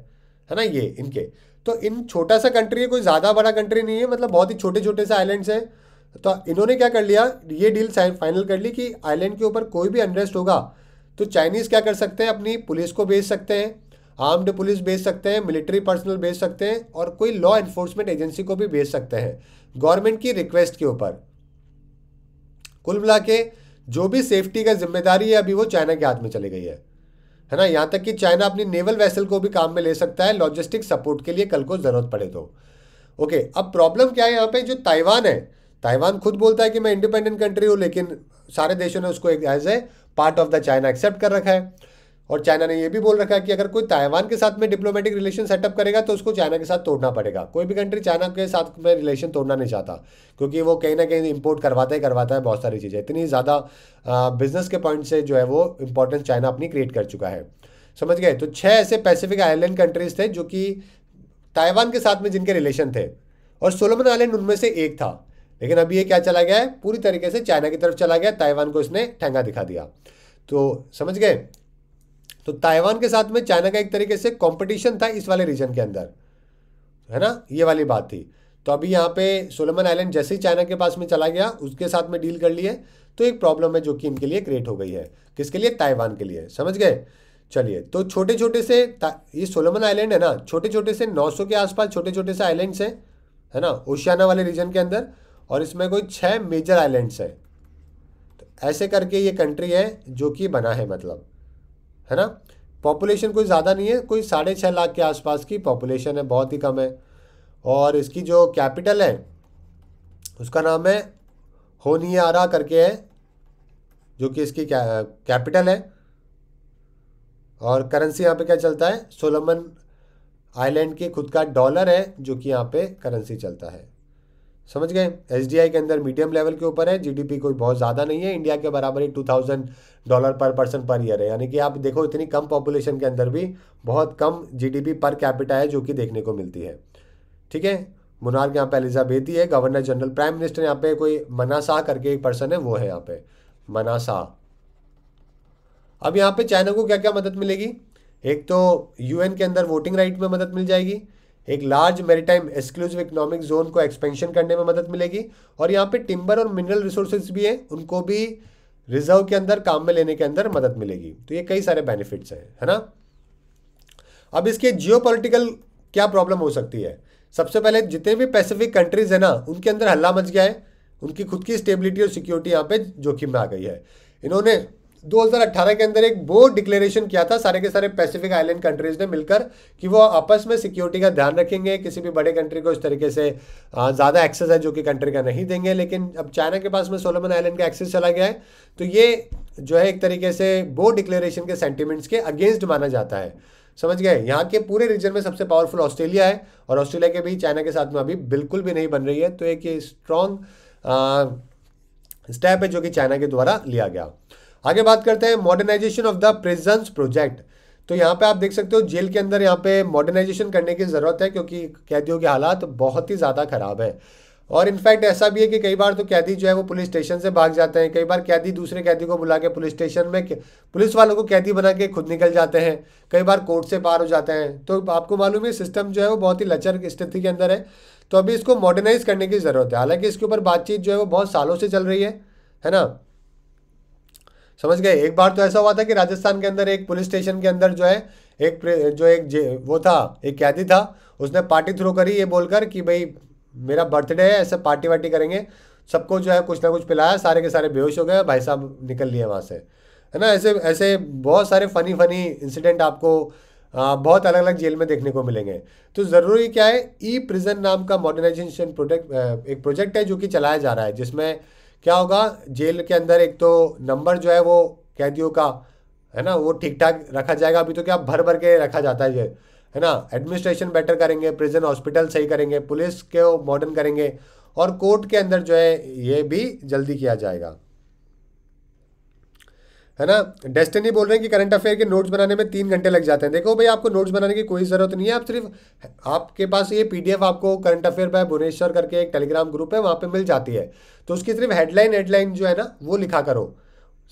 है ना ये इनके तो इन छोटा सा कंट्री है कोई ज़्यादा बड़ा कंट्री नहीं है मतलब बहुत ही छोटे छोटे से आइलैंड्स हैं तो इन्होंने क्या कर लिया ये डील फाइनल कर ली कि आइलैंड के ऊपर कोई भी अनरेस्ट होगा तो चाइनीज़ क्या कर सकते हैं अपनी पुलिस को भेज सकते हैं आर्म्ड पुलिस भेज सकते हैं मिलिट्री पर्सनल भेज सकते हैं और कोई लॉ इन्फोर्समेंट एजेंसी को भी भेज सकते हैं गवर्नमेंट की रिक्वेस्ट के ऊपर कुल मिला के जो भी सेफ्टी का जिम्मेदारी है अभी वो चाइना के हाथ में चली गई है है ना यहाँ तक कि चाइना अपनी नेवल वैसल को भी काम में ले सकता है लॉजिस्टिक सपोर्ट के लिए कल को ज़रूरत पड़े तो ओके अब प्रॉब्लम क्या है यहाँ पे जो ताइवान है ताइवान खुद बोलता है कि मैं इंडिपेंडेंट कंट्री हूँ लेकिन सारे देशों ने उसको as a part of the China accept कर रखा है और चाइना ने यह भी बोल रखा है कि अगर कोई ताइवान के साथ में डिप्लोमेटिक रिलेशन सेटअप करेगा तो उसको चाइना के साथ तोड़ना पड़ेगा कोई भी कंट्री चाइना के साथ में रिलेशन तोड़ना नहीं चाहता क्योंकि वो कहीं ना कहीं इंपोर्ट करवाता ही करवाता है बहुत सारी चीज़ें इतनी ज़्यादा बिजनेस के पॉइंट से जो है वो इंपॉर्टेंस चाइना अपनी क्रिएट कर चुका है समझ गए तो छः ऐसे पैसिफिक आइलैंड कंट्रीज थे जो कि ताइवान के साथ में जिनके रिलेशन थे और सोलोमन आइलैंड उनमें से एक था लेकिन अभी ये क्या चला गया है पूरी तरीके से चाइना की तरफ चला गया ताइवान को इसने ठेंगा दिखा दिया तो समझ गए तो ताइवान के साथ में चाइना का एक तरीके से कंपटीशन था इस वाले रीजन के अंदर है ना ये वाली बात थी तो अभी यहाँ पे सोलमन आइलैंड जैसे ही चाइना के पास में चला गया उसके साथ में डील कर लिए तो एक प्रॉब्लम है जो कि इनके लिए क्रिएट हो गई है किसके लिए ताइवान के लिए समझ गए चलिए तो छोटे छोटे से ये सोलोमन आइलैंड है ना छोटे छोटे से 900 के आसपास छोटे छोटे से आइलैंड्स हैं है ना ओशियाना वाले रीजन के अंदर और इसमें कोई छः मेजर आइलैंड्स हैं तो ऐसे करके ये कंट्री है जो कि बना है मतलब है ना पॉपुलेशन कोई ज़्यादा नहीं है कोई साढ़े छः लाख के आसपास की पॉपुलेशन है बहुत ही कम है और इसकी जो कैपिटल है उसका नाम है होनियारा करके है जो कि इसकी कैपिटल है और करेंसी यहाँ पे क्या चलता है सोलमन आइलैंड के खुद का डॉलर है जो कि यहाँ पे करेंसी चलता है समझ गए एस के अंदर मीडियम लेवल के ऊपर है जीडीपी कोई बहुत ज़्यादा नहीं है इंडिया के बराबर ही two thousand dollar per person per year है यानी कि आप देखो इतनी कम पॉपुलेशन के अंदर भी बहुत कम जीडीपी पर कैपिटा है जो कि देखने को मिलती है ठीक है मुनार्ग यहाँ पे एलिजाबेथी है गवर्नर जनरल प्राइम मिनिस्टर यहाँ पे कोई मनासा करके एक पर्सन है वो है यहाँ पे मनासा अब यहाँ पे चाइना को क्या क्या मदद मिलेगी एक तो यूएन के अंदर वोटिंग राइट में मदद मिल जाएगी एक large maritime exclusive economic zone को एक्सपेंशन करने में मदद मिलेगी और यहाँ पे टिम्बर और मिनरल रिसोर्सेज भी हैं उनको भी रिजर्व के अंदर काम में लेने के अंदर मदद मिलेगी तो ये कई सारे बेनिफिट्स हैं है ना अब इसके जियो क्या प्रॉब्लम हो सकती है सबसे पहले जितने भी पैसिफिक कंट्रीज है ना उनके अंदर हल्ला मच गया है उनकी खुद की स्टेबिलिटी और सिक्योरिटी यहाँ पे जोखिम में आ गई है इन्होंने 2018 के अंदर एक बोर्ड डिक्लेरेशन किया था सारे के सारे पैसिफिक आइलैंड कंट्रीज ने मिलकर कि वो आपस में सिक्योरिटी का ध्यान रखेंगे किसी भी बड़े कंट्री को इस तरीके से ज़्यादा एक्सेस है जो कि कंट्री का नहीं देंगे लेकिन अब चाइना के पास में सोलोमन आइलैंड का एक्सेस चला गया है तो ये जो है एक तरीके से बोर्ड डिक्लेरेशन के सेंटिमेंट्स के अगेंस्ट माना जाता है समझ गए यहाँ के पूरे रीजन में सबसे पावरफुल ऑस्ट्रेलिया है और ऑस्ट्रेलिया के भी चाइना के साथ में अभी बिल्कुल भी नहीं बन रही है तो एक ये स्ट्रॉन्ग स्टेप है जो कि चाइना के द्वारा लिया गया आगे बात करते हैं modernisation of the prison project तो यहाँ पे आप देख सकते हो जेल के अंदर यहाँ पे मॉडर्नाइजेशन करने की ज़रूरत है क्योंकि कैदियों के हालात बहुत ही ज़्यादा ख़राब है और इनफैक्ट ऐसा भी है कि कई बार तो कैदी जो है वो पुलिस स्टेशन से भाग जाते हैं कई बार कैदी दूसरे कैदी को बुला के पुलिस स्टेशन में पुलिस वालों को कैदी बना के खुद निकल जाते हैं कई बार कोर्ट से पार हो जाते हैं तो आपको मालूम है सिस्टम जो है वो बहुत ही लचर स्थिति के अंदर है तो अभी इसको मॉडर्नाइज करने की ज़रूरत है हालांकि इसके ऊपर बातचीत जो है वो बहुत सालों से चल रही है है ना समझ गए एक बार तो ऐसा हुआ था कि राजस्थान के अंदर एक पुलिस स्टेशन के अंदर जो है एक जो एक वो था एक कैदी था उसने पार्टी थ्रो करी ये बोलकर कि भाई मेरा बर्थडे है ऐसे पार्टी वार्टी करेंगे सबको जो है कुछ ना कुछ पिलाया सारे के सारे बेहोश हो गए भाई साहब निकल लिए वहाँ से है ना ऐसे ऐसे बहुत सारे फ़नी फ़नी इंसिडेंट आपको आ, बहुत अलग अलग जेल में देखने को मिलेंगे तो ज़रूरी क्या है ई प्रिजन नाम का मॉडर्नाइजेशन प्रोजेक्ट एक प्रोजेक्ट है जो कि चलाया जा रहा है जिसमें क्या होगा जेल के अंदर एक तो नंबर जो है वो कैदियों का है ना वो ठीक ठाक रखा जाएगा अभी तो क्या भर भर के रखा जाता है ये है ना एडमिनिस्ट्रेशन बेटर करेंगे प्रिजन हॉस्पिटल सही करेंगे पुलिस के मॉडर्न करेंगे और कोर्ट के अंदर जो है ये भी जल्दी किया जाएगा है ना डेस्टिनी बोल रहे हैं कि करंट अफेयर के नोट्स बनाने में तीन घंटे लग जाते हैं देखो भाई आपको नोट्स बनाने की कोई ज़रूरत नहीं है आप सिर्फ आपके पास ये पीडीएफ आपको करंट अफेयर बाय भुवनेश्वर करके एक टेलीग्राम ग्रुप है वहाँ पे मिल जाती है तो उसकी सिर्फ हेडलाइन हेडलाइन जो है ना वो लिखा करो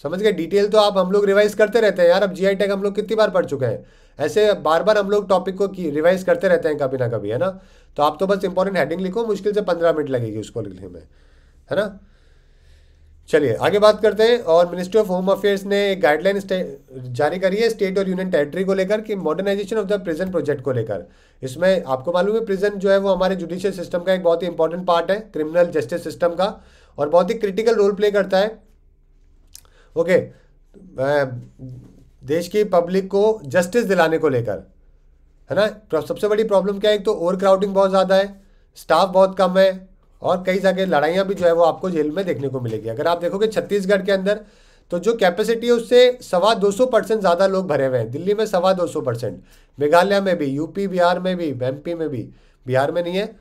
समझ गए डिटेल तो आप हम लोग रिवाइज करते रहते हैं यार अब जी टैग हम लोग कितनी बार पढ़ चुके हैं ऐसे बार बार हम लोग टॉपिक को रिवाइज करते रहते हैं कभी ना कभी है ना तो आप तो बस इंपॉर्टेंट हेडिंग लिखो मुश्किल से पंद्रह मिनट लगेगी उसको लिखने में है ना चलिए आगे बात करते हैं और मिनिस्ट्री ऑफ होम अफेयर्स ने एक गाइडलाइन जारी करी है स्टेट और यूनियन टेरिटरी को लेकर कि modernisation of the prison project को लेकर इसमें आपको मालूम है प्रिजन जो है वो हमारे जुडिशियल सिस्टम का एक बहुत ही इंपॉर्टेंट पार्ट है क्रिमिनल जस्टिस सिस्टम का और बहुत ही क्रिटिकल रोल प्ले करता है ओके देश की पब्लिक को जस्टिस दिलाने को लेकर है ना सबसे बड़ी प्रॉब्लम क्या है एक तो ओवर क्राउडिंग बहुत ज़्यादा है स्टाफ बहुत कम है और कई जगह लड़ाइयाँ भी जो है वो आपको जेल में देखने को मिलेगी अगर आप देखोगे छत्तीसगढ़ के अंदर तो जो कैपेसिटी है उससे सवा दो सौ परसेंट ज़्यादा लोग भरे हुए हैं दिल्ली में सवा दो सौ परसेंट मेघालय में भी यूपी बिहार में भी एम में भी बिहार में नहीं है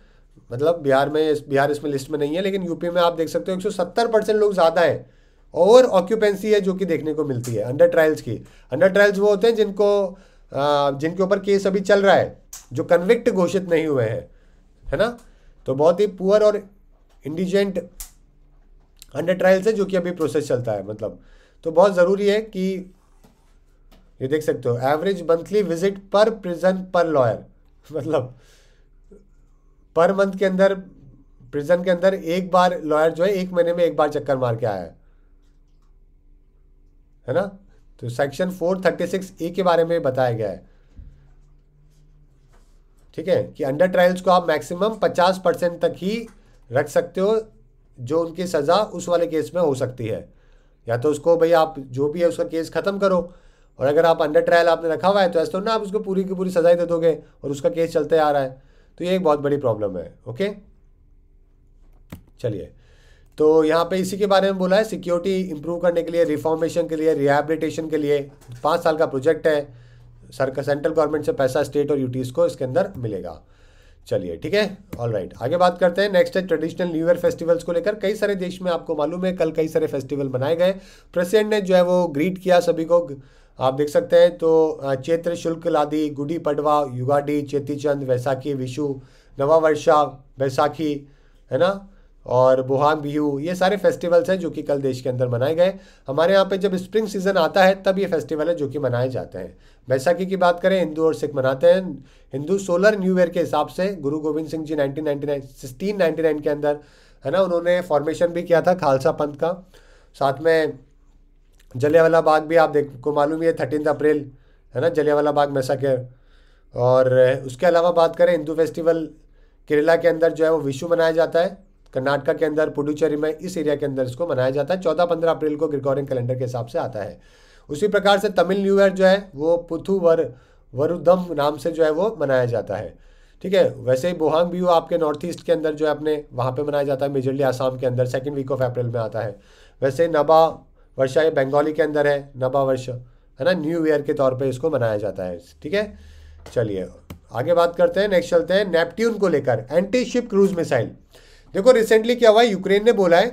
मतलब बिहार में बिहार इसमें लिस्ट में नहीं है लेकिन यूपी में आप देख सकते हो एक सौ सत्तर परसेंट लोग ज़्यादा हैं और ऑक्यूपेंसी है जो कि देखने को मिलती है अंडर ट्रायल्स की अंडर ट्रायल्स वो होते हैं जिनको जिनके ऊपर केस अभी चल रहा है जो कन्विक्ट घोषित नहीं हुए हैं है ना तो बहुत ही पुअर और इंडिजेंट अंडर ट्रायल्स है जो कि अभी प्रोसेस चलता है मतलब तो बहुत ज़रूरी है कि ये देख सकते हो average monthly visit per prison per lawyer मतलब पर मंथ के अंदर प्रिजन के अंदर एक बार लॉयर जो है एक महीने में एक बार चक्कर मार के आया है है ना तो section four thirty six A के बारे में बताया गया है ठीक है कि अंडर ट्रायल्स को आप मैक्सिमम पचास परसेंट तक ही रख सकते हो जो उनकी सज़ा उस वाले केस में हो सकती है या तो उसको भाई आप जो भी है उसका केस ख़त्म करो और अगर आप अंडर ट्रायल आपने रखा हुआ है तो ऐसा तो ना आप उसको पूरी की पूरी सज़ा ही दे दोगे और उसका केस चलते आ रहा है तो ये एक बहुत बड़ी प्रॉब्लम है ओके चलिए तो यहाँ पे इसी के बारे में बोला है सिक्योरिटी इंप्रूव करने के लिए रिफॉर्मेशन के लिए रिहेबिलिटेशन के लिए पाँच साल का प्रोजेक्ट है सरकार सेंट्रल गवर्नमेंट से पैसा स्टेट और यूटीज़ को इसके अंदर मिलेगा चलिए ठीक है ऑल राइट आगे बात करते हैं नेक्स्ट है ट्रेडिशनल न्यू ईयर फेस्टिवल्स को लेकर कई सारे देश में आपको मालूम है कल कई सारे फेस्टिवल बनाए गए प्रेसिडेंट ने जो है वो ग्रीट किया सभी को आप देख सकते हैं तो चैत्र शुल्क लादी गुडी पडवा युगाडी चेतीचंद वैसाखी विशु नवा वर्षा वैसाखी है ना और बुहान बिहू ये सारे फेस्टिवल्स हैं जो कि कल देश के अंदर मनाए गए हमारे यहाँ पे जब स्प्रिंग सीज़न आता है तब ये फेस्टिवल है जो कि मनाए जाते हैं बैसाखी की बात करें हिंदू और सिख मनाते हैं हिंदू सोलर न्यू ईयर के हिसाब से Guru Gobind Singh ji nineteen nine sixteen के अंदर है ना उन्होंने फॉर्मेशन भी किया था खालसा पंथ का साथ में जलियावाला बाग भी आप देख को मालूम ही है थर्टीन अप्रैल है ना जलियावाला बाग मैसाकेर और उसके अलावा बात करें हिंदू फेस्टिवल केरला के अंदर जो है वो विशु मनाया जाता है कर्नाटका के अंदर पुडुचेरी में इस एरिया के अंदर इसको मनाया जाता है चौदह पंद्रह अप्रैल को ग्रिगोरियन कैलेंडर के हिसाब से आता है उसी प्रकार से तमिल न्यू ईयर जो है वो पुथु वर वरुदम नाम से जो है वो मनाया जाता है ठीक है वैसे ही बोहांग भी आपके नॉर्थ ईस्ट के अंदर जो है अपने वहाँ पे मनाया जाता है मेजरली आसाम के अंदर सेकेंड वीक ऑफ अप्रैल में आता है वैसे नबा वर्षा ये बंगाली के अंदर है नबा वर्ष है ना न्यू ईयर के तौर पर इसको मनाया जाता है ठीक है चलिए आगे बात करते हैं नेक्स्ट चलते हैं नेपट्ट्यून को लेकर एंटी शिप क्रूज मिसाइल देखो रिसेंटली क्या हुआ यूक्रेन ने बोला है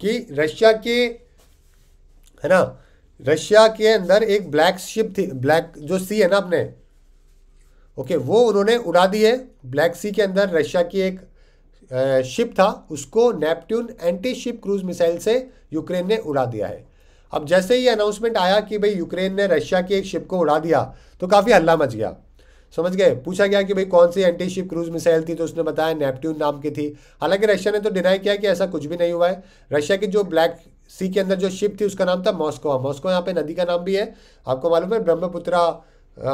कि रशिया के है ना रशिया के अंदर एक ब्लैक शिप थी ब्लैक जो सी है ना अपने ओके वो उन्होंने उड़ा दी है ब्लैक सी के अंदर रशिया की एक शिप था उसको Neptune anti ship cruise missile से यूक्रेन ने उड़ा दिया है अब जैसे ही अनाउंसमेंट आया कि भाई यूक्रेन ने रशिया की एक शिप को उड़ा दिया तो काफ़ी हल्ला मच गया समझ गए पूछा गया कि भाई कौन सी एंटी शिप क्रूज मिसाइल थी तो उसने बताया नेपट्यून नाम की थी हालांकि रशिया ने तो डिनाई किया कि ऐसा कुछ भी नहीं हुआ है रशिया की जो ब्लैक सी के अंदर जो शिप थी उसका नाम था मॉस्को मॉस्को यहाँ पे नदी का नाम भी है आपको मालूम है ब्रह्मपुत्रा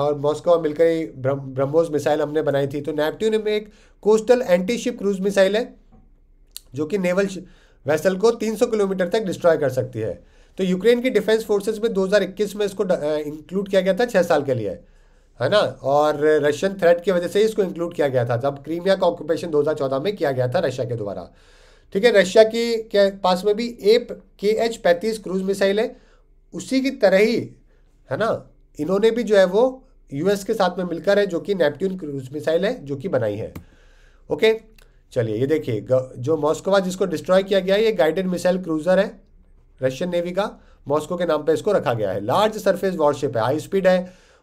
और मॉस्को मिलकर ही ब्रह्मोस मिसाइल हमने बनाई थी तो नेपट्यून में एक coastal anti ship cruise missile है जो कि नेवल वेसल को 300 किलोमीटर तक डिस्ट्रॉय कर सकती है तो यूक्रेन की डिफेंस फोर्सेस में 2021 में इसको इंक्लूड किया गया था छः साल के लिए है ना और रशियन थ्रेट की वजह से इसको इंक्लूड किया गया था जब क्रीमिया का ऑक्यूपेशन 2014 में किया गया था रशिया के द्वारा ठीक है रशिया की के पास में भी ए के एच पैंतीस क्रूज मिसाइल है उसी की तरह ही है ना इन्होंने भी जो है वो यूएस के साथ में मिलकर है जो कि नेपट्यून क्रूज मिसाइल है जो कि बनाई है ओके चलिए ये देखिए जो मॉस्कोवा जिसको डिस्ट्रॉय किया गया है ये गाइडेड मिसाइल क्रूजर है रशियन नेवी का मॉस्को के नाम पर इसको रखा गया है लार्ज सरफेस वॉरशिप है हाई स्पीड है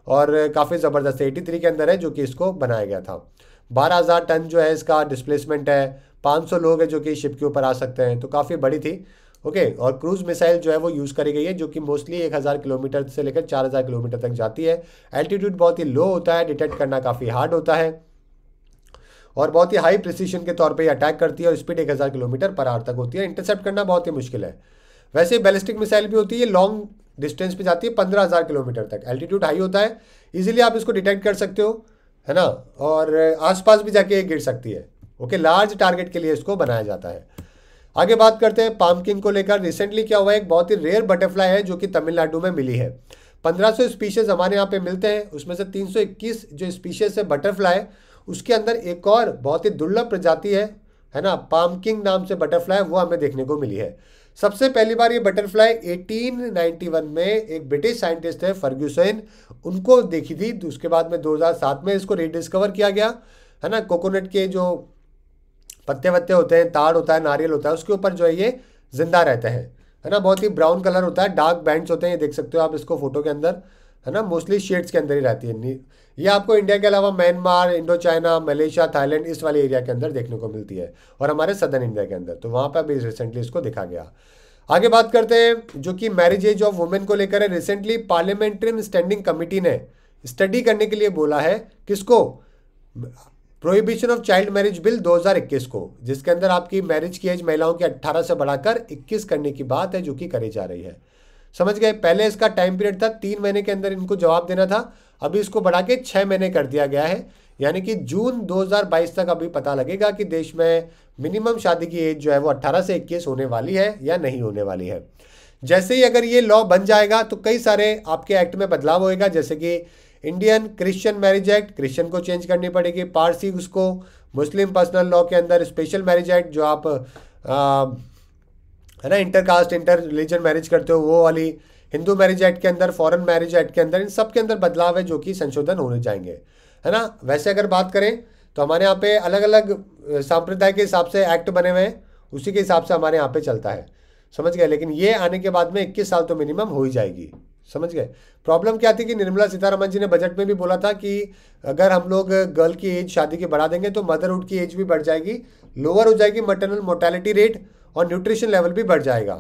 और काफ़ी ज़बरदस्त एटी थ्री के अंदर है जो कि इसको बनाया गया था बारह हज़ार टन जो है इसका डिस्प्लेसमेंट है पाँच सौ लोग हैं जो कि शिप के ऊपर आ सकते हैं तो काफ़ी बड़ी थी ओके और क्रूज मिसाइल जो है वो यूज़ करी गई है जो कि मोस्टली एक हज़ार किलोमीटर से लेकर चार हज़ार किलोमीटर तक जाती है एल्टीट्यूड बहुत ही लो होता है डिटेक्ट करना काफ़ी हार्ड होता है और बहुत ही हाई प्रिसीशन के तौर पर अटैक करती है और स्पीड एक हज़ार किलोमीटर पर आर तक होती है इंटरसेप्ट करना बहुत ही मुश्किल है वैसे बैलिस्टिक मिसाइल भी होती है लॉन्ग डिस्टेंस पे जाती है पंद्रह हज़ार किलोमीटर तक एल्टीट्यूड हाई होता है इजीली आप इसको डिटेक्ट कर सकते हो है ना और आसपास भी जाके गिर सकती है ओके लार्ज टारगेट के लिए इसको बनाया जाता है आगे बात करते हैं पामकिंग को लेकर रिसेंटली क्या हुआ है एक बहुत ही रेयर बटरफ्लाई है जो कि तमिलनाडु में मिली है 1500 स्पीशीज हमारे यहाँ पे मिलते हैं उसमें से 321 जो स्पीशीज है बटरफ्लाई है उसके अंदर एक और बहुत ही दुर्लभ प्रजाति है है ना पामकिंग नाम से बटरफ्लाई वो हमें देखने को मिली है सबसे पहली बार ये बटरफ्लाई 1891 में एक ब्रिटिश साइंटिस्ट है फर्ग्यूसन उनको देखी थी तो उसके बाद में 2007 में इसको रीडिस्कवर किया गया है ना कोकोनट के जो पत्ते वत्ते होते हैं ताड़ होता है नारियल होता है उसके ऊपर जो है ये जिंदा रहता है है ना बहुत ही ब्राउन कलर होता है डार्क बैंड्स होते हैं ये देख सकते हो आप इसको फोटो के अंदर है ना मोस्टली शेड्स के अंदर ही रहती है ये आपको इंडिया के अलावा Myanmar Indo China Malaysia Thailand इस वाले एरिया के अंदर देखने को मिलती है और हमारे सदर्न इंडिया के अंदर तो वहाँ पर अभी रिसेंटली इसको देखा गया आगे बात करते हैं जो कि मैरिज एज ऑफ वुमेन को लेकर है रिसेंटली पार्लियामेंट्री स्टैंडिंग कमिटी ने स्टडी करने के लिए बोला है किसको prohibition of child marriage bill 2021 को जिसके अंदर आपकी मैरिज की एज महिलाओं की 18 से बढ़ाकर 21 करने की बात है जो कि करी जा रही है समझ गए पहले इसका टाइम पीरियड था तीन महीने के अंदर इनको जवाब देना था अभी इसको बढ़ा के छः महीने कर दिया गया है यानी कि जून 2022 तक अभी पता लगेगा कि देश में मिनिमम शादी की एज जो है वो 18 से 21 होने वाली है या नहीं होने वाली है जैसे ही अगर ये लॉ बन जाएगा तो कई सारे आपके एक्ट में बदलाव होएगा जैसे कि Indian Christian marriage act Christian को चेंज करनी पड़ेगी पारसी उसको मुस्लिम पर्सनल लॉ के अंदर स्पेशल मैरिज एक्ट जो आप है ना inter caste inter religion marriage करते हो वो वाली हिंदू मैरिज एक्ट के अंदर फॉरेन मैरिज एक्ट के अंदर इन सब के अंदर बदलाव है जो कि संशोधन होने जाएंगे है ना वैसे अगर बात करें तो हमारे यहाँ पे अलग अलग सांप्रदाय के हिसाब से एक्ट बने हुए हैं उसी के हिसाब से हमारे यहाँ पे चलता है समझ गए लेकिन ये आने के बाद में इक्कीस साल तो मिनिमम हो ही जाएगी समझ गए प्रॉब्लम क्या थी कि निर्मला सीतारमन जी ने बजट में भी बोला था कि अगर हम लोग गर्ल की एज शादी की बढ़ा देंगे तो मदरहुड की एज भी बढ़ जाएगी लोअर हो जाएगी मटर्नल मोर्टेलिटी रेट और न्यूट्रिशन लेवल भी बढ़ जाएगा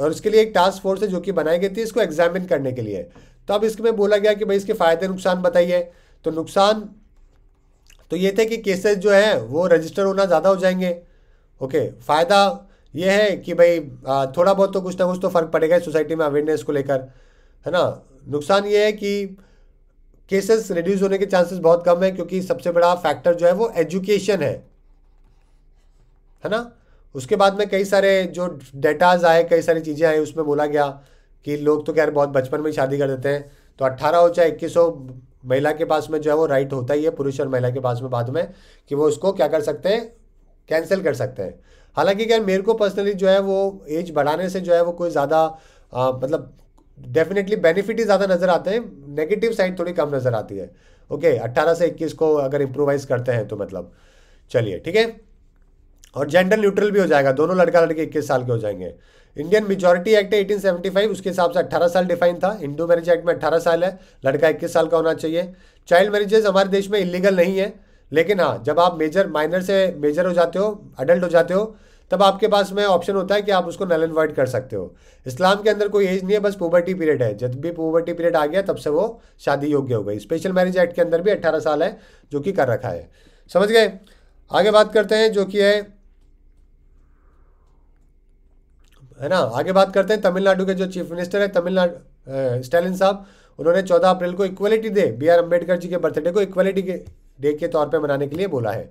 और इसके लिए एक टास्क फोर्स है जो कि बनाई गई थी इसको एग्जामिन करने के लिए तो अब इसमें बोला गया कि भाई इसके फ़ायदे नुकसान बताइए तो नुकसान तो ये थे कि केसेस जो है वो रजिस्टर होना ज़्यादा हो जाएंगे ओके फ़ायदा ये है कि भाई थोड़ा बहुत तो कुछ ना कुछ तो फ़र्क पड़ेगा सोसाइटी में अवेयरनेस को लेकर है ना नुकसान ये है कि केसेस रिड्यूस होने के चांसेस बहुत कम है क्योंकि सबसे बड़ा फैक्टर जो है वो एजुकेशन है है ना उसके बाद में कई सारे जो डेटाज आए कई सारी चीज़ें आई उसमें बोला गया कि लोग तो खैर बहुत बचपन में ही शादी कर देते हैं तो अट्ठारह हो चाहे इक्कीस हो महिला के पास में जो है वो राइट होता ही है पुरुष और महिला के पास में बाद में कि वो उसको क्या कर सकते हैं कैंसिल कर सकते हैं हालांकि क्या मेरे को पर्सनली जो है वो एज बढ़ाने से जो है वो कोई ज़्यादा मतलब डेफिनेटली बेनिफिट ही ज़्यादा नज़र आते हैं नेगेटिव साइड थोड़ी कम नज़र आती है ओके okay, से इक्कीस को अगर इम्प्रोवाइज़ करते हैं तो मतलब चलिए ठीक है और जेंडर न्यूट्रल भी हो जाएगा दोनों लड़का लड़के इक्कीस साल के हो जाएंगे इंडियन मेजोरिटी एक्ट है 1875 उसके हिसाब से 18 साल डिफाइन था हिंदू मैरिज एक्ट में 18 साल है लड़का 21 साल का होना चाहिए चाइल्ड मैरिजेज हमारे देश में इलीगल नहीं है लेकिन हाँ जब आप मेजर माइनर से मेजर हो जाते हो अडल्ट हो जाते हो तब आपके पास में ऑप्शन होता है कि आप उसको नल एंड कर सकते हो इस्लाम के अंदर कोई एज नहीं है बस पोवर्टी पीरियड है जब भी पोवर्टी पीरियड आ गया तब से वो शादी योग्य हो गई स्पेशल मैरिज एक्ट के अंदर भी अट्ठारह साल है जो कि कर रखा है समझ गए आगे बात करते हैं जो कि है है ना आगे बात करते हैं तमिलनाडु के जो चीफ मिनिस्टर है तमिलनाडु स्टैलिन साहब उन्होंने चौदह अप्रैल को equality day B R Ambedkar ji के बर्थडे को इक्वलिटी डे के तौर पर मनाने के लिए बोला है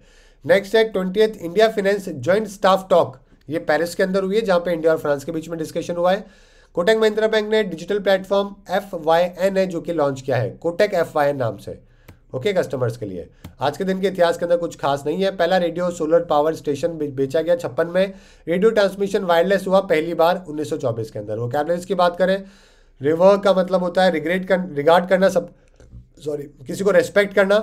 नेक्स्ट है twenty India France joint staff talk ये पेरिस के अंदर हुई है जहाँ पे इंडिया और फ्रांस के बीच में डिस्कशन हुआ है कोटक महिंद्रा बैंक ने digital platform F Y N है जो कि लॉन्च किया है कोटेक एफ वाई एन नाम से ओके कस्टमर्स के लिए आज के दिन के इतिहास के अंदर कुछ खास नहीं है पहला रेडियो सोलर पावर स्टेशन बेचा गया छप्पन में रेडियो ट्रांसमिशन वायरलेस हुआ पहली बार 1924 के अंदर वो वोकेबलेस की बात करें रिवर का मतलब होता है रिग्रेट कर रिगार्ड करना सब सॉरी किसी को रेस्पेक्ट करना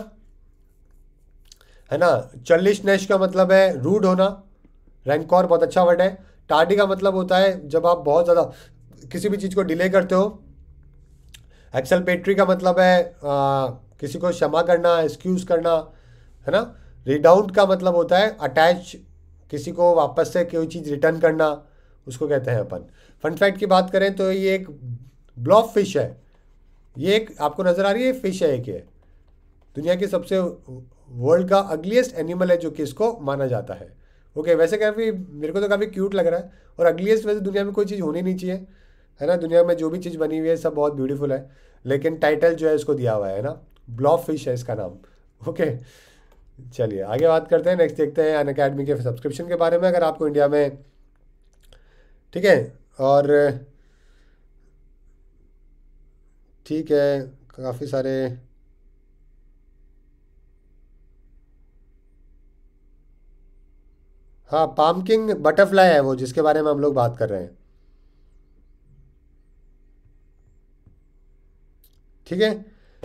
है ना चल्लिश नेश का मतलब है रूड होना रैंकॉर बहुत अच्छा वर्ड है टाडी का मतलब होता है जब आप बहुत ज़्यादा किसी भी चीज़ को डिले करते हो एक्सल पेट्री का मतलब है आ, किसी को क्षमा करना एक्सक्यूज़ करना है ना रिडाउंट का मतलब होता है अटैच किसी को वापस से कोई चीज़ रिटर्न करना उसको कहते हैं अपन फन फैक्ट की बात करें तो ये एक ब्लॉफ फिश है ये एक आपको नज़र आ रही है फिश है एक ये दुनिया की सबसे वर्ल्ड का अगलीस्ट एनिमल है जो कि इसको माना जाता है ओके वैसे काफ़ी मेरे को तो काफ़ी क्यूट लग रहा है और अगलीस्ट वैसे दुनिया में कोई चीज़ होनी नहीं चाहिए है ना दुनिया में जो भी चीज़ बनी हुई है सब बहुत ब्यूटीफुल है लेकिन टाइटल जो है इसको दिया हुआ है ना ब्लॉब फिश है इसका नाम ओके चलिए आगे बात करते हैं नेक्स्ट देखते हैं अन अकेडमी के सब्सक्रिप्शन के बारे में अगर आपको इंडिया में ठीक है और ठीक है काफ़ी सारे हाँ पामकिंग बटरफ्लाई है वो जिसके बारे में हम लोग बात कर रहे हैं ठीक है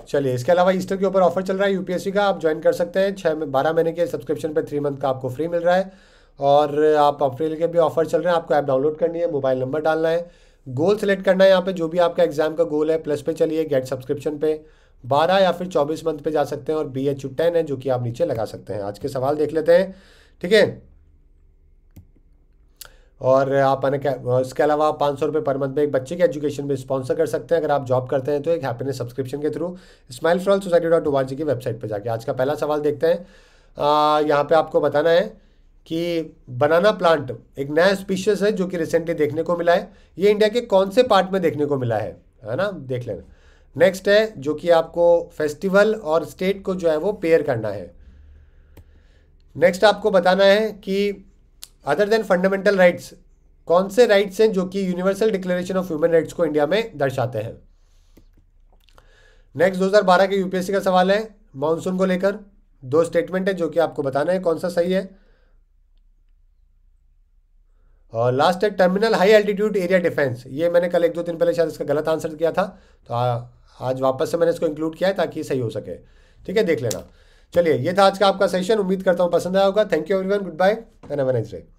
चलिए इसके अलावा ईस्टर के ऊपर ऑफर चल रहा है यूपीएससी का आप ज्वाइन कर सकते हैं छः बारह महीने के सब्सक्रिप्शन पर थ्री मंथ का आपको फ्री मिल रहा है और आप अप्रैल के भी ऑफर चल रहे हैं आपको ऐप डाउनलोड करनी है मोबाइल नंबर डालना है गोल सेलेक्ट करना है यहाँ पे जो भी आपका एग्जाम का गोल है प्लस पे चलिए गेट सब्सक्रिप्शन पे बारह या फिर चौबीस मंथ पे जा सकते हैं और बी एच टेन है जो कि आप नीचे लगा सकते हैं आज के सवाल देख लेते हैं ठीक है और आप इसके अलावा आप पाँच सौ रुपये पर मंथ में एक बच्चे की एजुकेशन में स्पॉन्सर कर सकते हैं अगर आप जॉब करते हैं तो एक हैप्पीनेस सब्सक्रिप्शन के थ्रू स्माइल फ्रॉल सोसाइटी डॉट ओ की वेबसाइट पर जाके आज का पहला सवाल देखते हैं यहाँ पर आपको बताना है कि बनाना प्लांट एक नया स्पीशीज है जो कि रिसेंटली देखने को मिला है ये इंडिया के कौन से पार्ट में देखने को मिला है है ना देख लेना नेक्स्ट है जो कि आपको फेस्टिवल और स्टेट को जो है वो पेयर करना है नेक्स्ट आपको बताना है कि अदर देन फंडामेंटल राइट्स कौन से राइट्स हैं जो कि universal declaration of human rights को इंडिया में दर्शाते हैं नेक्स्ट 2012 के यूपीएससी का सवाल है मानसून को लेकर दो स्टेटमेंट है जो कि आपको बताना है कौन सा सही है और लास्ट है terminal high altitude area defence ये मैंने कल एक दो दिन पहले शायद इसका गलत आंसर किया था तो आ, आज वापस से मैंने इसको इंक्लूड किया है ताकि सही हो सके ठीक है देख लेना चलिए ये था आज का आपका सेशन उम्मीद करता हूँ पसंद आया होगा thank you everyone good bye and have nice day